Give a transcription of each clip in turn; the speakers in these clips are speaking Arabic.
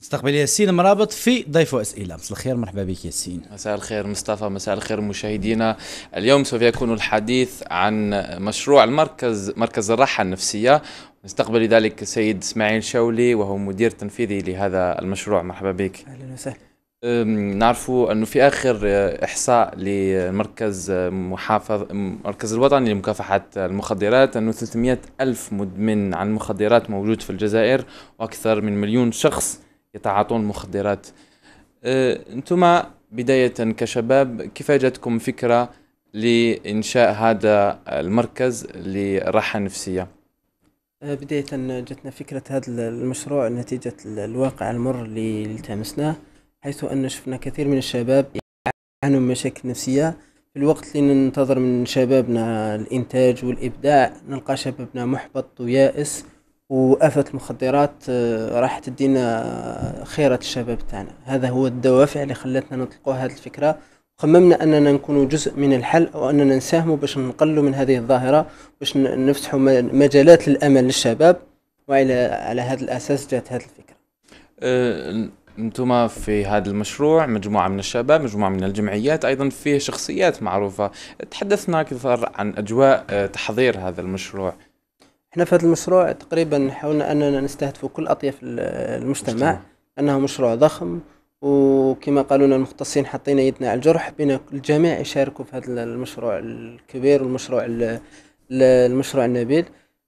مستقبل ياسين مرابط في ضيف اسئله مساء الخير مرحبا بك ياسين مساء الخير مصطفى مساء الخير مشاهدينا اليوم سوف يكون الحديث عن مشروع المركز مركز الراحه النفسيه نستقبل ذلك السيد اسماعيل شولي وهو مدير تنفيذي لهذا المشروع مرحبا بك اهلا وسهلا نعرفوا انه في اخر احصاء لمركز محافظ مركز الوطني لمكافحه المخدرات انه 300 الف مدمن عن المخدرات موجود في الجزائر واكثر من مليون شخص يتعاطون المخدرات انتم أه، بدايه كشباب كيف جاتكم فكره لانشاء هذا المركز للراحه النفسيه أه، بداية جاتنا فكرة هذا المشروع نتيجة الواقع المر اللي التمسناه حيث أن شفنا كثير من الشباب يعانوا من مشاكل نفسية في الوقت اللي ننتظر من شبابنا الإنتاج والإبداع نلقى شبابنا محبط ويائس وآفة المخدرات آه، راح تدينا خيرة الشباب تاعنا هذا هو الدوافع اللي خلتنا نطلقوا هذه الفكرة خممنا أننا نكون جزء من الحل أو أننا نساهموا باش نقلوا من هذه الظاهرة باش نفتحوا مجالات للأمل للشباب وعلى على هذا الأساس جاءت هذه الفكرة آه، انتم في هذا المشروع مجموعة من الشباب مجموعة من الجمعيات أيضا فيه شخصيات معروفة تحدثنا أكثر عن أجواء آه، تحضير هذا المشروع احنا في هذا المشروع تقريبا حاولنا أننا نستهدف كل أطياف المجتمع مجتمع. أنه مشروع ضخم وكما قالوا لنا المختصين حطينا يدنا على الجرح بين الجميع يشاركوا في هذا المشروع الكبير والمشروع المشروع النبيل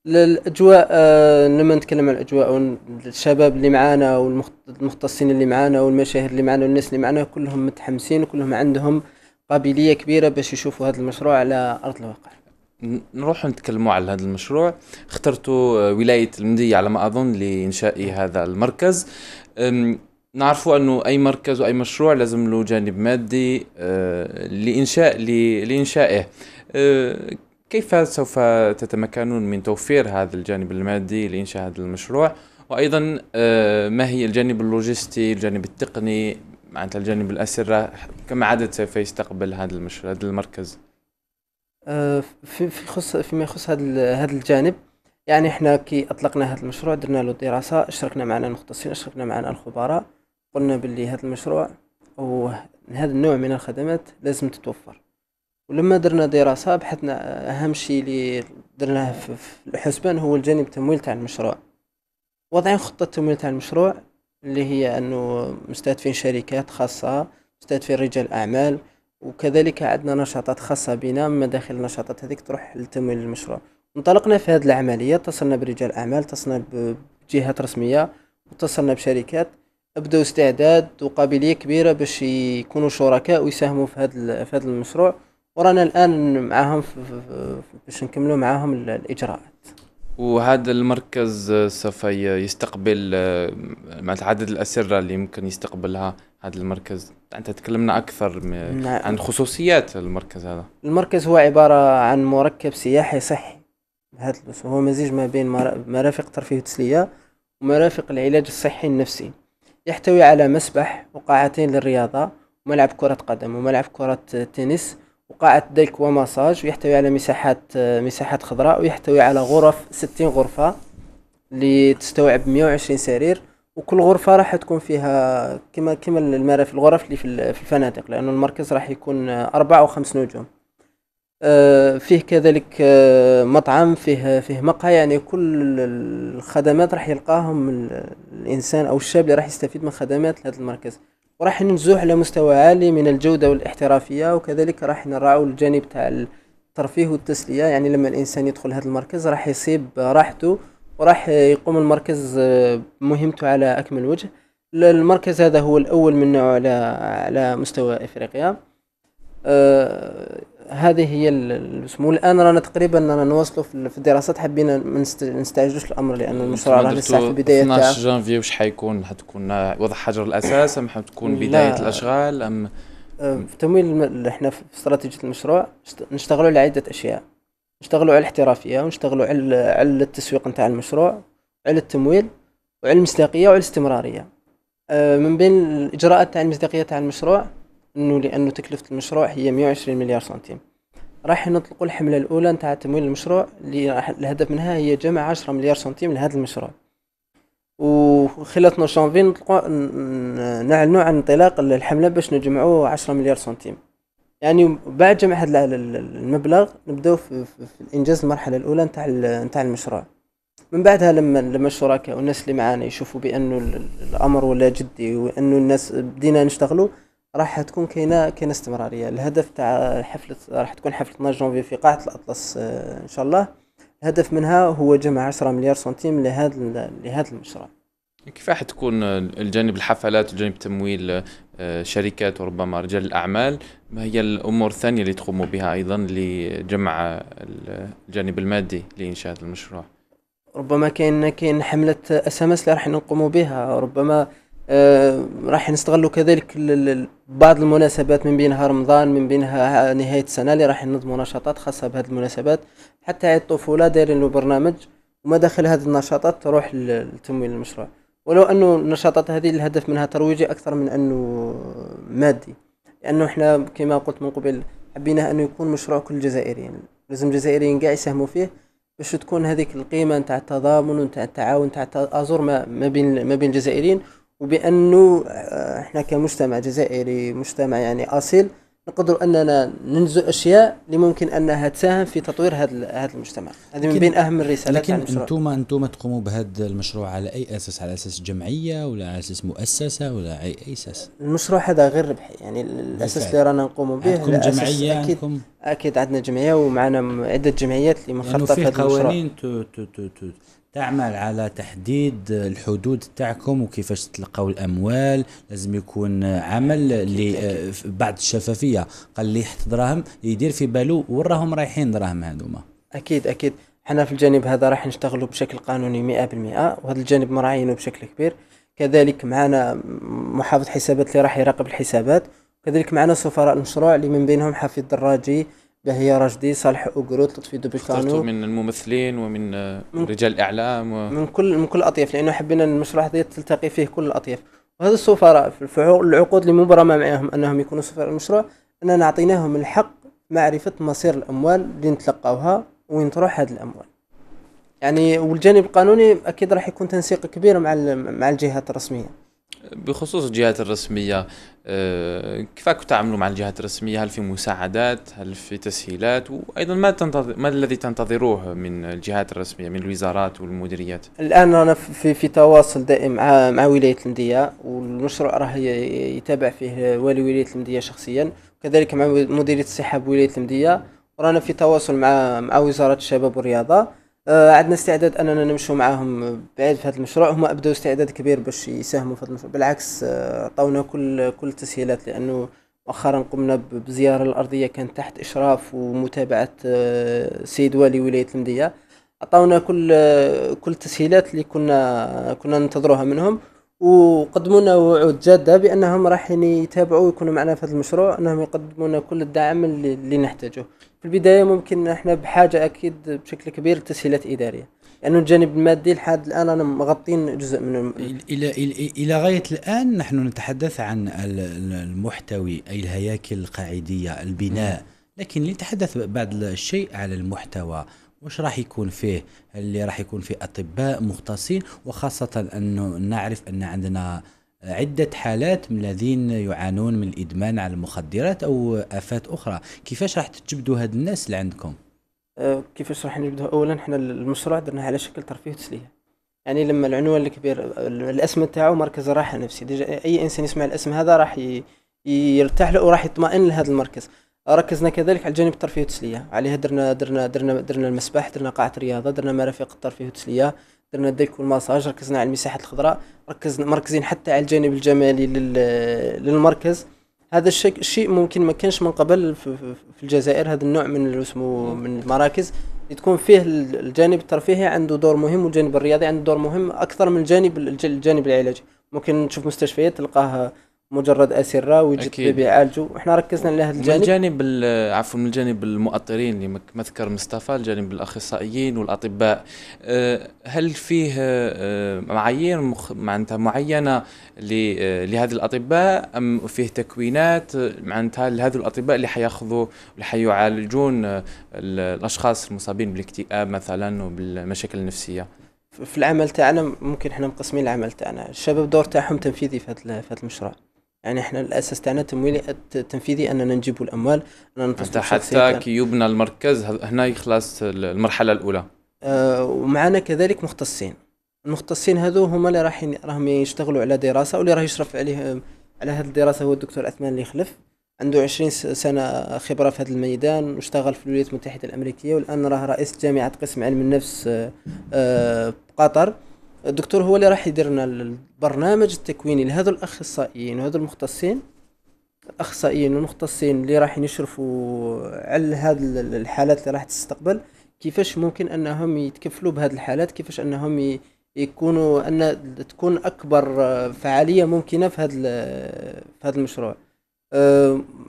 الاجواء آه، لما نتكلم عن الاجواء والشباب اللي معانا والمختصين اللي معانا والمشاهير اللي معانا والناس اللي معانا كلهم متحمسين وكلهم عندهم قابليه كبيره باش يشوفوا هذا المشروع على ارض الواقع نروحوا نتكلموا على هذا المشروع اخترتوا آه، ولايه المديه على ما اظن لانشاء هذا المركز نعرفوا انه اي مركز واي مشروع لازم له جانب مادي آه، لانشاء لانشائه كيف سوف تتمكنون من توفير هذا الجانب المادي لإنشاء هذا المشروع وأيضا آه، ما هي الجانب اللوجستي الجانب التقني معناتها الجانب الأسرة كم عدد سوف يستقبل هذا المشروع هذا المركز آه، في خص فيما يخص هذا هذا الجانب يعني احنا كي اطلقنا هذا المشروع درنا له دراسه اشتركنا معنا المختصين اشتركنا معنا الخبراء قلنا باللي هذا المشروع وهذا النوع من الخدمات لازم تتوفر ولما درنا دراسة بحثنا أهم شيء اللي درناه في الحسبان هو الجانب التمويل تاع المشروع وضعين خطة تمويل تاع المشروع اللي هي أنه مستهدفين شركات خاصة مستهدفين رجال أعمال وكذلك عندنا نشاطات خاصة بنا من داخل النشاطات هذيك تروح لتمويل المشروع انطلقنا في هذه العملية اتصلنا برجال أعمال اتصلنا بجهات رسمية واتصلنا بشركات أبدوا استعداد وقابلية كبيرة باش يكونوا شركاء ويساهموا في هذا المشروع ورانا الان معاهم باش نكملوا معاهم الاجراءات وهذا المركز سوف يستقبل مع عدد الاسره اللي ممكن يستقبلها هذا المركز انت تكلمنا اكثر نعم. عن خصوصيات المركز هذا المركز هو عباره عن مركب سياحي صحي هذا هو مزيج ما بين مرافق ترفيه وتسليه ومرافق العلاج الصحي النفسي يحتوي على مسبح وقاعتين للرياضه وملعب كره قدم وملعب كره تنس وقاعة ديك ومساج ويحتوي على مساحات آه، مساحات خضراء ويحتوي على غرف ستين غرفة اللي تستوعب مية وعشرين سرير وكل غرفة راح تكون فيها كما كما المرافق الغرف اللي في الفنادق لأنه المركز راح يكون أربعة أو خمس نجوم آه، فيه كذلك آه، مطعم فيه فيه مقهى يعني كل الخدمات راح يلقاهم الانسان او الشاب اللي راح يستفيد من خدمات هذا المركز وراح ننزوح لمستوى عالي من الجودة والاحترافية وكذلك راح نراعوا الجانب تاع الترفيه والتسلية يعني لما الإنسان يدخل هذا المركز راح يصيب راحته وراح يقوم المركز بمهمته آه، على أكمل وجه المركز هذا هو الأول من نوعه على على مستوى إفريقيا آه، هذه هي اسمه الان رانا تقريبا رانا نواصلوا في الدراسات حبينا ما نستعجلوش الامر لان المشروع راه لسه في بدايته 12 جانفي واش حيكون حتكون وضع حجر الاساس ام حتكون بدايه الاشغال ام أه، في تمويل احنا في استراتيجيه المشروع نشتغلوا على عده اشياء نشتغلوا على الاحترافيه ونشتغلوا على على التسويق نتاع المشروع على التمويل وعلى المصداقيه وعلى الاستمراريه أه، من بين الاجراءات تاع المصداقيه تاع المشروع انه لانه تكلفه المشروع هي 120 مليار سنتيم راح نطلقوا الحمله الاولى نتاع تمويل المشروع اللي الهدف منها هي جمع 10 مليار سنتيم لهذا المشروع وخلال 12 شانفي نطلقوا نعلنوا عن انطلاق الحمله باش نجمعوا 10 مليار سنتيم يعني بعد جمع هذا المبلغ نبداو في, في, في انجاز المرحله الاولى نتاع نتاع المشروع من بعدها لما لما الشركاء والناس اللي معانا يشوفوا بانه الامر ولا جدي وانه الناس بدينا نشتغلوا راح تكون كاينه كاينه استمراريه الهدف تاع حفله راح تكون حفله 12 جونفي في قاعه الاطلس آه، ان شاء الله الهدف منها هو جمع 10 مليار سنتيم لهذا لهذا المشروع كيف راح تكون الجانب الحفلات وجانب تمويل آه، شركات وربما رجال الاعمال ما هي الامور الثانيه اللي تقوموا بها ايضا لجمع الجانب المادي لانشاء المشروع ربما كاين كاين حمله اس ام اس اللي راح نقوموا بها ربما آه، راح نستغلوا كذلك بعض المناسبات من بينها رمضان من بينها نهاية السنة اللي راح ننظموا نشاطات خاصة بهذه المناسبات حتى عيد الطفولة دايرين له برنامج وما داخل هذه النشاطات تروح لتمويل المشروع ولو أنه النشاطات هذه الهدف منها ترويجي أكثر من أنه مادي لأنه إحنا كما قلت من قبل حبينا أنه يكون مشروع كل الجزائريين لازم الجزائريين كاع يساهموا فيه باش تكون هذيك القيمة نتاع التضامن ونتاع التعاون نتاع ما بين ما بين الجزائريين وبانه آه، احنا كمجتمع جزائري مجتمع يعني اصيل نقدروا اننا ننزو اشياء اللي ممكن انها تساهم في تطوير هذا هذا المجتمع هذه من بين اهم الرسالات لكن انتم انتم تقوموا بهذا المشروع على اي اساس على اساس جمعيه ولا على اساس مؤسسه ولا اي اساس المشروع هذا غير ربحي يعني الاساس اللي رانا نقوموا به عندكم جمعيه عندكم اكيد عندنا جمعيه ومعنا عده جمعيات اللي مخططه يعني في قوانين تعمل على تحديد الحدود تاعكم وكيفاش تلقاو الاموال لازم يكون عمل اللي آه، بعد الشفافيه قال لي حط دراهم يدير في بالو وين راهم رايحين دراهم هذوما اكيد اكيد حنا في الجانب هذا راح نشتغلوا بشكل قانوني 100% وهذا الجانب مراعينه بشكل كبير كذلك معنا محافظ حسابات اللي راح يراقب الحسابات كذلك معنا سفراء المشروع اللي من بينهم حفيظ الدراجي بهية رشدي صالح اوغروت لطفي دوبيكانو من الممثلين ومن من رجال الاعلام و... من كل من كل الاطياف لانه حبينا المشروع هذا تلتقي فيه كل الاطياف وهذا السفراء في العقود اللي مبرمه معهم انهم يكونوا سفراء المشروع اننا اعطيناهم الحق معرفه مصير الاموال اللي نتلقاوها وين تروح هذه الاموال يعني والجانب القانوني اكيد راح يكون تنسيق كبير مع مع الجهات الرسميه بخصوص الجهات الرسمية آه، كنت تعملوا مع الجهات الرسمية هل في مساعدات هل في تسهيلات وأيضا ما, تنتظر ما الذي تنتظروه من الجهات الرسمية من الوزارات والمديريات الآن رانا في, في تواصل دائم مع, مع ولاية المدية والمشروع راه يتابع فيه والي ولاية المدية شخصيا وكذلك مع مديرية الصحة بولاية المدية ورانا في تواصل مع مع وزارة الشباب والرياضة آه عندنا استعداد اننا نمشوا معاهم بعيد في هذا المشروع هما ابدوا استعداد كبير باش يساهموا في هذا المشروع بالعكس آه، عطاونا آه كل كل التسهيلات لانه مؤخرا قمنا بزياره الارضيه كانت تحت اشراف ومتابعه آه سيد والي ولايه المديه عطاونا كل آه، كل التسهيلات اللي كنا كنا ننتظروها منهم وقدموا لنا وعود جاده بانهم راح يعني يتابعوا ويكونوا معنا في هذا المشروع انهم يقدموا لنا كل الدعم اللي, اللي نحتاجه في البدايه ممكن احنا بحاجه اكيد بشكل كبير لتسهيلات اداريه لانه يعني الجانب المادي لحد الان انا مغطين جزء من الى الى غايه الان نحن نتحدث عن المحتوي اي الهياكل القاعديه البناء لكن لنتحدث بعد الشيء على المحتوى واش راح يكون فيه اللي راح يكون فيه اطباء مختصين وخاصه انه نعرف ان عندنا عدة حالات من الذين يعانون من الإدمان على المخدرات أو آفات أخرى كيفاش راح تجبدوا هاد الناس اللي عندكم؟ أه، كيفاش راح نجبدوا أولا حنا المشروع درناه على شكل ترفيه وتسلية يعني لما العنوان الكبير الاسم تاعو مركز الراحه النفسي ديجا اي انسان يسمع الاسم هذا راح يرتاح له وراح يطمئن لهذا المركز ركزنا كذلك على الجانب الترفيه والتسليه عليها درنا درنا درنا درنا المسبح درنا قاعه الرياضه درنا مرافق الترفيه والتسليه درنا الديك والمساج ركزنا على المساحات الخضراء ركزنا مركزين حتى على الجانب الجمالي للمركز هذا الشيء الشيء ممكن ما كانش من قبل في الجزائر هذا النوع من اسمه من المراكز اللي تكون فيه الجانب الترفيهي عنده دور مهم والجانب الرياضي عنده دور مهم اكثر من الجانب الجانب العلاجي ممكن تشوف مستشفيات تلقاه مجرد اسره ويجي الطبيب يعالجه وحنا ركزنا على هذا الجانب من الجانب عفوا من الجانب المؤطرين اللي ما ذكر مصطفى الجانب الاخصائيين والاطباء أه، هل فيه أه، معايير مخ... معناتها معينه أه، لهذه الاطباء ام فيه تكوينات معناتها لهذو الاطباء اللي حياخذوا اللي حيعالجون الاشخاص المصابين بالاكتئاب مثلا وبالمشاكل النفسيه في العمل تاعنا ممكن احنا مقسمين العمل تاعنا الشباب دور تاعهم تنفيذي في هذا المشروع يعني احنا الاساس تاعنا التمويل التنفيذي اننا نجيب الاموال اننا حتى كي يبنى المركز هنا يخلص المرحله الاولى آه ومعنا كذلك مختصين المختصين هذو هما اللي راح راهم يشتغلوا على دراسه واللي راه يشرف عليه على هذه الدراسه هو الدكتور عثمان اللي خلف عنده 20 سنه خبره في هذا الميدان واشتغل في الولايات المتحده الامريكيه والان راه رئيس جامعه قسم علم النفس آه آه بقطر الدكتور هو اللي راح يدير لنا البرنامج التكويني لهذو الاخصائيين وهذو المختصين الاخصائيين والمختصين اللي راح يشرفوا على هذه الحالات اللي راح تستقبل كيفاش ممكن انهم يتكفلوا بهذه الحالات كيفاش انهم يكونوا ان تكون اكبر فعاليه ممكنه في هذا في هذا المشروع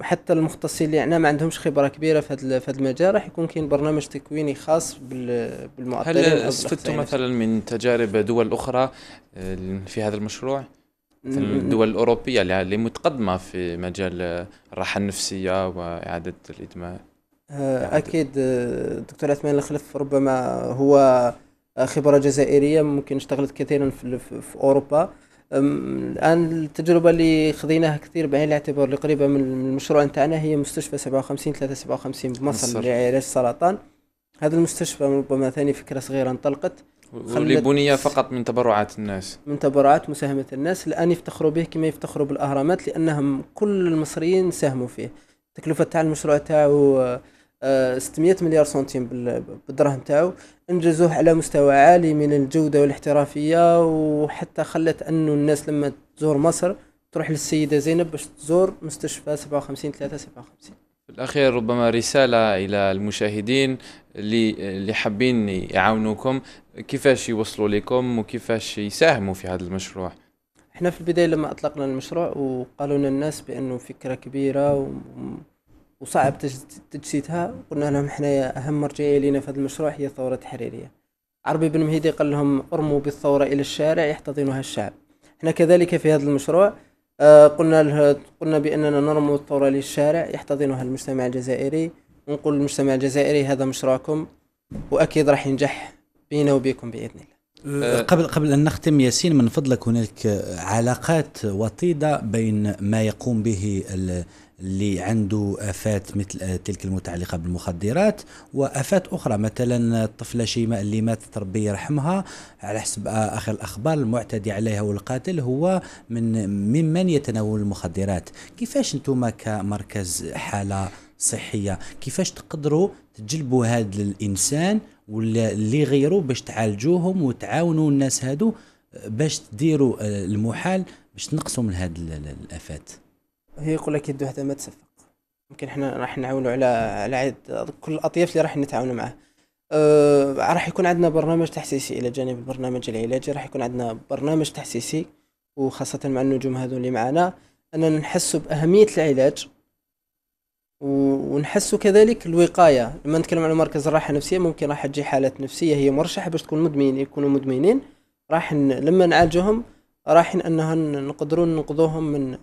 حتى المختصين اللي عندنا ما عندهمش خبره كبيره في هذا في المجال راح يكون كاين برنامج تكويني خاص بالمعطلين هل استفدت مثلا من تجارب دول اخرى في هذا المشروع الدول الاوروبيه اللي متقدمه في مجال الراحه النفسيه واعاده الادمان أه، اكيد الدكتور أه، عثمان الخلف ربما هو أه، خبره جزائريه ممكن اشتغلت كثيرا في اوروبا الان التجربه اللي خذيناها كثير بعين الاعتبار اللي قريبه من المشروع نتاعنا هي مستشفى 57 357 بمصر لعلاج السرطان هذا المستشفى ربما ثاني فكره صغيره انطلقت واللي بني فقط من تبرعات الناس من تبرعات مساهمه الناس الان يفتخروا به كما يفتخروا بالاهرامات لانهم كل المصريين ساهموا فيه التكلفه تاع المشروع تاعو 600 آه، مليار سنتيم بالدرهم تاعو انجزوه على مستوى عالي من الجوده والاحترافيه وحتى خلت انه الناس لما تزور مصر تروح للسيده زينب باش تزور مستشفى 57 3 57 في الأخير ربما رسالة إلى المشاهدين اللي اللي حابين يعاونوكم كيفاش يوصلوا لكم وكيفاش يساهموا في هذا المشروع احنا في البداية لما أطلقنا المشروع وقالوا لنا الناس بأنه فكرة كبيرة و... وصعب تجسيدها قلنا لهم حنايا اهم مرجعيه لنا في هذا المشروع هي الثوره التحريريه عربي بن مهيدي قال لهم ارموا بالثوره الى الشارع يحتضنها الشعب احنا كذلك في هذا المشروع آه، قلنا له قلنا باننا نرمو الثوره للشارع يحتضنها المجتمع الجزائري ونقول للمجتمع الجزائري هذا مشروعكم واكيد راح ينجح بينا وبيكم باذن الله آه، قبل قبل ان نختم ياسين من فضلك هناك علاقات وطيده بين ما يقوم به اللي عنده افات مثل آه، تلك المتعلقه بالمخدرات وافات اخرى مثلا الطفله شيماء اللي ماتت ربي يرحمها على حسب آه، اخر الاخبار المعتدي عليها والقاتل هو من ممن يتناول المخدرات كيفاش انتم كمركز حاله صحيه كيفاش تقدروا تجلبوا هذا الانسان ولا اللي غيروا باش تعالجوهم وتعاونوا الناس هادو آه، باش تديروا المحال باش تنقصوا من هذه الافات هي يقول لك يد وحده ما تصفق يمكن حنا راح نعاونوا على على كل الاطياف اللي راح نتعاونوا معاه أه راح يكون عندنا برنامج تحسيسي الى جانب البرنامج العلاجي راح يكون عندنا برنامج تحسيسي وخاصه مع النجوم هذو اللي معانا اننا نحسوا باهميه العلاج ونحسوا كذلك الوقايه لما نتكلم على مركز الراحه النفسيه ممكن راح تجي حالات نفسيه هي مرشحه باش تكون مدمنين يكونوا مدمنين راح لما نعالجهم رايحين انها نقدروا ننقذوهم من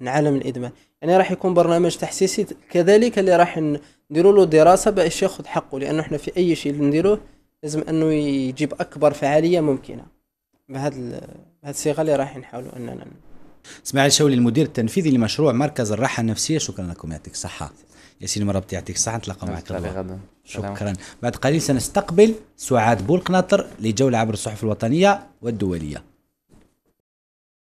من عالم الادمان يعني راح يكون برنامج تحسيسي كذلك اللي راح نديروا له دراسه باش ياخذ حقه لانه احنا في اي شيء نديروه لازم انه يجيب اكبر فعاليه ممكنه بهذا بهذه الصيغه اللي راح نحاولوا اننا اسماعيل شولي المدير التنفيذي لمشروع مركز الراحه النفسيه شكرا لكم يعطيك الصحه ياسين مربط يعطيك الصحه نتلاقى معك غدا شكرا بعد قليل سنستقبل سعاد بولقناطر لجوله عبر الصحف الوطنيه والدوليه